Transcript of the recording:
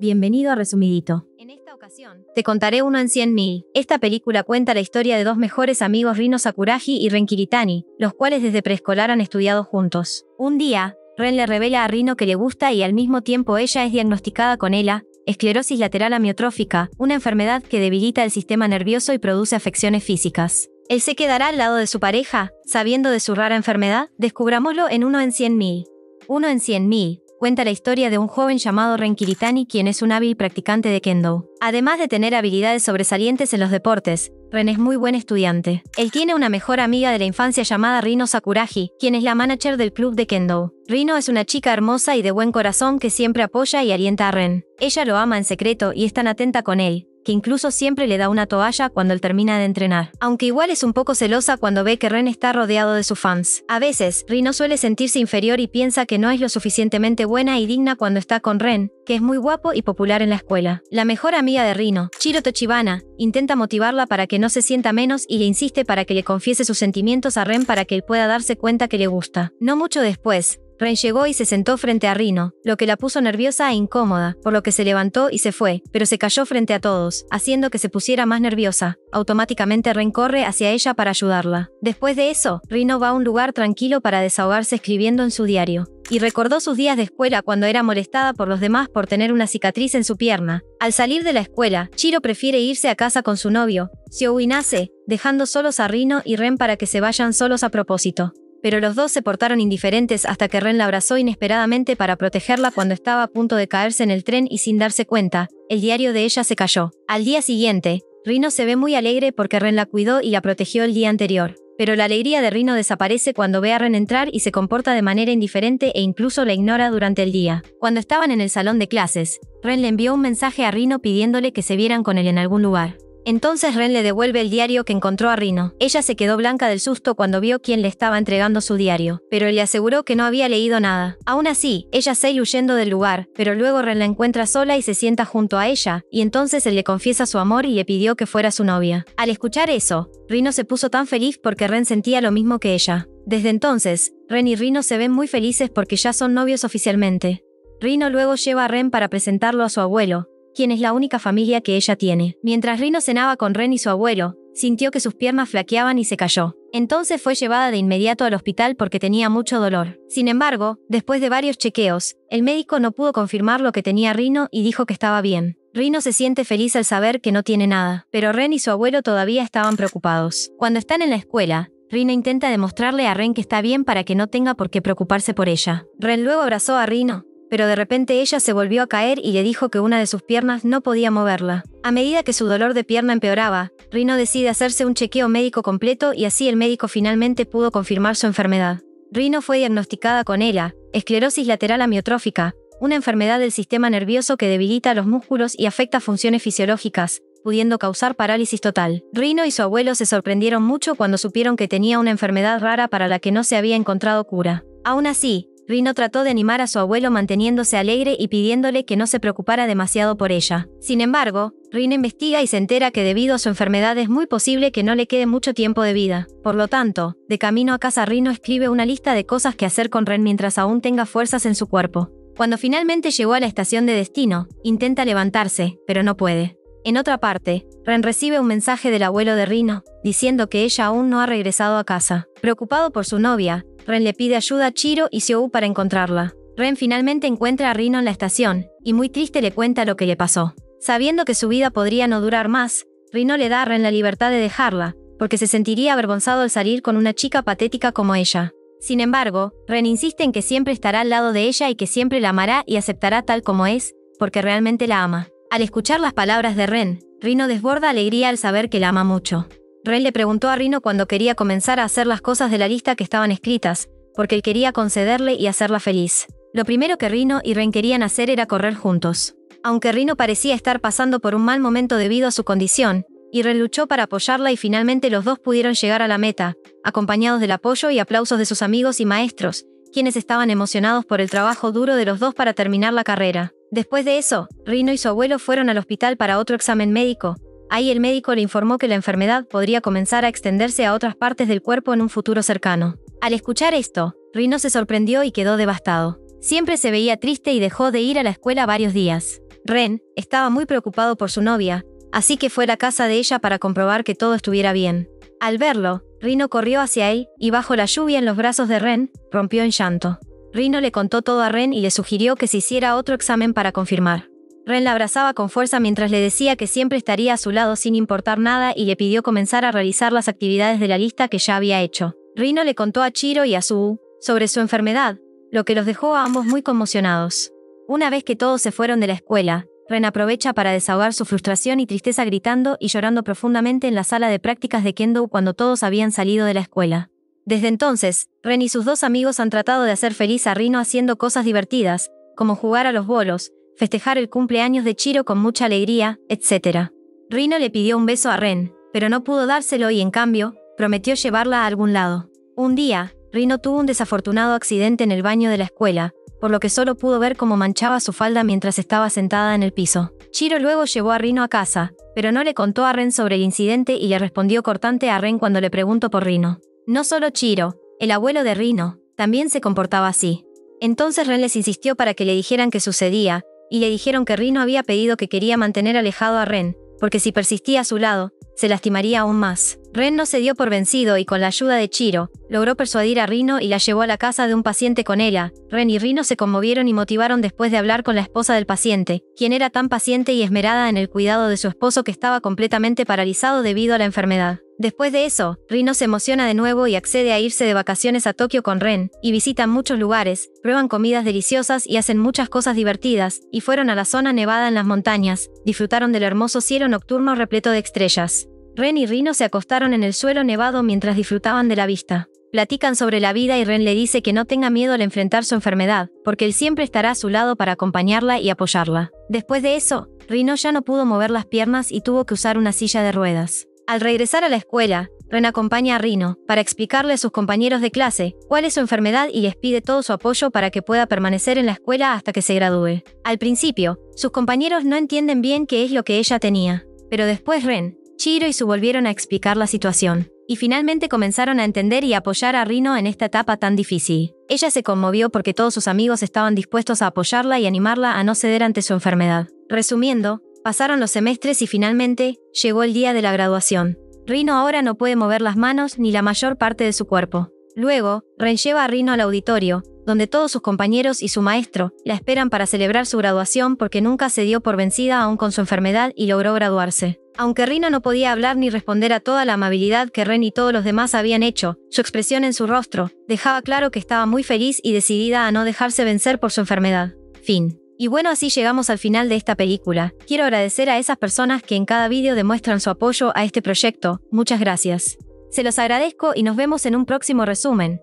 Bienvenido a Resumidito. En esta ocasión, te contaré uno en 100.000. Esta película cuenta la historia de dos mejores amigos Rino Sakuragi y Ren Kiritani, los cuales desde preescolar han estudiado juntos. Un día, Ren le revela a Rino que le gusta y al mismo tiempo ella es diagnosticada con ELA, esclerosis lateral amiotrófica, una enfermedad que debilita el sistema nervioso y produce afecciones físicas. ¿Él se quedará al lado de su pareja, sabiendo de su rara enfermedad? Descubrámoslo en uno en 100.000. Uno en 100.000 cuenta la historia de un joven llamado Ren Kiritani quien es un hábil practicante de kendo. Además de tener habilidades sobresalientes en los deportes, Ren es muy buen estudiante. Él tiene una mejor amiga de la infancia llamada Rino Sakuragi, quien es la manager del club de Kendo. Rino es una chica hermosa y de buen corazón que siempre apoya y alienta a Ren. Ella lo ama en secreto y es tan atenta con él, incluso siempre le da una toalla cuando él termina de entrenar. Aunque igual es un poco celosa cuando ve que Ren está rodeado de sus fans. A veces, Rino suele sentirse inferior y piensa que no es lo suficientemente buena y digna cuando está con Ren, que es muy guapo y popular en la escuela. La mejor amiga de Rino, Chiro Tochibana, intenta motivarla para que no se sienta menos y le insiste para que le confiese sus sentimientos a Ren para que él pueda darse cuenta que le gusta. No mucho después, Ren llegó y se sentó frente a Rino, lo que la puso nerviosa e incómoda, por lo que se levantó y se fue, pero se cayó frente a todos, haciendo que se pusiera más nerviosa. Automáticamente Ren corre hacia ella para ayudarla. Después de eso, Rino va a un lugar tranquilo para desahogarse escribiendo en su diario y recordó sus días de escuela cuando era molestada por los demás por tener una cicatriz en su pierna. Al salir de la escuela, Chiro prefiere irse a casa con su novio, Xiaowin nace, dejando solos a Rino y Ren para que se vayan solos a propósito pero los dos se portaron indiferentes hasta que Ren la abrazó inesperadamente para protegerla cuando estaba a punto de caerse en el tren y sin darse cuenta, el diario de ella se cayó. Al día siguiente, Rino se ve muy alegre porque Ren la cuidó y la protegió el día anterior. Pero la alegría de Rino desaparece cuando ve a Ren entrar y se comporta de manera indiferente e incluso la ignora durante el día. Cuando estaban en el salón de clases, Ren le envió un mensaje a Rino pidiéndole que se vieran con él en algún lugar. Entonces Ren le devuelve el diario que encontró a Rino. Ella se quedó blanca del susto cuando vio quién le estaba entregando su diario, pero él le aseguró que no había leído nada. Aún así, ella sale huyendo del lugar, pero luego Ren la encuentra sola y se sienta junto a ella, y entonces él le confiesa su amor y le pidió que fuera su novia. Al escuchar eso, Rino se puso tan feliz porque Ren sentía lo mismo que ella. Desde entonces, Ren y Rino se ven muy felices porque ya son novios oficialmente. Rino luego lleva a Ren para presentarlo a su abuelo, quien es la única familia que ella tiene. Mientras Rino cenaba con Ren y su abuelo, sintió que sus piernas flaqueaban y se cayó. Entonces fue llevada de inmediato al hospital porque tenía mucho dolor. Sin embargo, después de varios chequeos, el médico no pudo confirmar lo que tenía Rino y dijo que estaba bien. Rino se siente feliz al saber que no tiene nada, pero Ren y su abuelo todavía estaban preocupados. Cuando están en la escuela, Rino intenta demostrarle a Ren que está bien para que no tenga por qué preocuparse por ella. Ren luego abrazó a Rino, pero de repente ella se volvió a caer y le dijo que una de sus piernas no podía moverla. A medida que su dolor de pierna empeoraba, Rino decide hacerse un chequeo médico completo y así el médico finalmente pudo confirmar su enfermedad. Rino fue diagnosticada con ELA, esclerosis lateral amiotrófica, una enfermedad del sistema nervioso que debilita los músculos y afecta funciones fisiológicas, pudiendo causar parálisis total. Rino y su abuelo se sorprendieron mucho cuando supieron que tenía una enfermedad rara para la que no se había encontrado cura. Aún así, Rino trató de animar a su abuelo manteniéndose alegre y pidiéndole que no se preocupara demasiado por ella. Sin embargo, Rino investiga y se entera que debido a su enfermedad es muy posible que no le quede mucho tiempo de vida. Por lo tanto, de camino a casa Rino escribe una lista de cosas que hacer con Ren mientras aún tenga fuerzas en su cuerpo. Cuando finalmente llegó a la estación de destino, intenta levantarse, pero no puede. En otra parte, Ren recibe un mensaje del abuelo de Rino, diciendo que ella aún no ha regresado a casa. Preocupado por su novia, Ren le pide ayuda a Chiro y Xiu para encontrarla. Ren finalmente encuentra a Rino en la estación, y muy triste le cuenta lo que le pasó. Sabiendo que su vida podría no durar más, Rino le da a Ren la libertad de dejarla, porque se sentiría avergonzado al salir con una chica patética como ella. Sin embargo, Ren insiste en que siempre estará al lado de ella y que siempre la amará y aceptará tal como es, porque realmente la ama. Al escuchar las palabras de Ren, Rino desborda alegría al saber que la ama mucho. Rey le preguntó a Rino cuando quería comenzar a hacer las cosas de la lista que estaban escritas, porque él quería concederle y hacerla feliz. Lo primero que Rino y Ren querían hacer era correr juntos. Aunque Rino parecía estar pasando por un mal momento debido a su condición, y Ren luchó para apoyarla y finalmente los dos pudieron llegar a la meta, acompañados del apoyo y aplausos de sus amigos y maestros, quienes estaban emocionados por el trabajo duro de los dos para terminar la carrera. Después de eso, Rino y su abuelo fueron al hospital para otro examen médico, Ahí el médico le informó que la enfermedad podría comenzar a extenderse a otras partes del cuerpo en un futuro cercano. Al escuchar esto, Rino se sorprendió y quedó devastado. Siempre se veía triste y dejó de ir a la escuela varios días. Ren estaba muy preocupado por su novia, así que fue a la casa de ella para comprobar que todo estuviera bien. Al verlo, Rino corrió hacia él y bajo la lluvia en los brazos de Ren, rompió en llanto. Rino le contó todo a Ren y le sugirió que se hiciera otro examen para confirmar. Ren la abrazaba con fuerza mientras le decía que siempre estaría a su lado sin importar nada y le pidió comenzar a realizar las actividades de la lista que ya había hecho. Rino le contó a Chiro y a Su sobre su enfermedad, lo que los dejó a ambos muy conmocionados. Una vez que todos se fueron de la escuela, Ren aprovecha para desahogar su frustración y tristeza gritando y llorando profundamente en la sala de prácticas de Kendo cuando todos habían salido de la escuela. Desde entonces, Ren y sus dos amigos han tratado de hacer feliz a Rino haciendo cosas divertidas, como jugar a los bolos, festejar el cumpleaños de Chiro con mucha alegría, etc. Rino le pidió un beso a Ren, pero no pudo dárselo y en cambio, prometió llevarla a algún lado. Un día, Rino tuvo un desafortunado accidente en el baño de la escuela, por lo que solo pudo ver cómo manchaba su falda mientras estaba sentada en el piso. Chiro luego llevó a Rino a casa, pero no le contó a Ren sobre el incidente y le respondió cortante a Ren cuando le preguntó por Rino. No solo Chiro, el abuelo de Rino, también se comportaba así. Entonces Ren les insistió para que le dijeran qué sucedía, y le dijeron que Rino había pedido que quería mantener alejado a Ren, porque si persistía a su lado, se lastimaría aún más. Ren no se dio por vencido y con la ayuda de Chiro, logró persuadir a Rino y la llevó a la casa de un paciente con ella. Ren y Rino se conmovieron y motivaron después de hablar con la esposa del paciente, quien era tan paciente y esmerada en el cuidado de su esposo que estaba completamente paralizado debido a la enfermedad. Después de eso, Rino se emociona de nuevo y accede a irse de vacaciones a Tokio con Ren, y visitan muchos lugares, prueban comidas deliciosas y hacen muchas cosas divertidas, y fueron a la zona nevada en las montañas, disfrutaron del hermoso cielo nocturno repleto de estrellas. Ren y Rino se acostaron en el suelo nevado mientras disfrutaban de la vista. Platican sobre la vida y Ren le dice que no tenga miedo al enfrentar su enfermedad, porque él siempre estará a su lado para acompañarla y apoyarla. Después de eso, Rino ya no pudo mover las piernas y tuvo que usar una silla de ruedas. Al regresar a la escuela, Ren acompaña a Rino para explicarle a sus compañeros de clase cuál es su enfermedad y les pide todo su apoyo para que pueda permanecer en la escuela hasta que se gradúe. Al principio, sus compañeros no entienden bien qué es lo que ella tenía, pero después Ren, Chiro y Su volvieron a explicar la situación, y finalmente comenzaron a entender y apoyar a Rino en esta etapa tan difícil. Ella se conmovió porque todos sus amigos estaban dispuestos a apoyarla y animarla a no ceder ante su enfermedad. Resumiendo, Pasaron los semestres y finalmente llegó el día de la graduación. Rino ahora no puede mover las manos ni la mayor parte de su cuerpo. Luego, Ren lleva a Rino al auditorio, donde todos sus compañeros y su maestro la esperan para celebrar su graduación porque nunca se dio por vencida aún con su enfermedad y logró graduarse. Aunque Rino no podía hablar ni responder a toda la amabilidad que Ren y todos los demás habían hecho, su expresión en su rostro dejaba claro que estaba muy feliz y decidida a no dejarse vencer por su enfermedad. Fin. Y bueno, así llegamos al final de esta película. Quiero agradecer a esas personas que en cada vídeo demuestran su apoyo a este proyecto. Muchas gracias. Se los agradezco y nos vemos en un próximo resumen.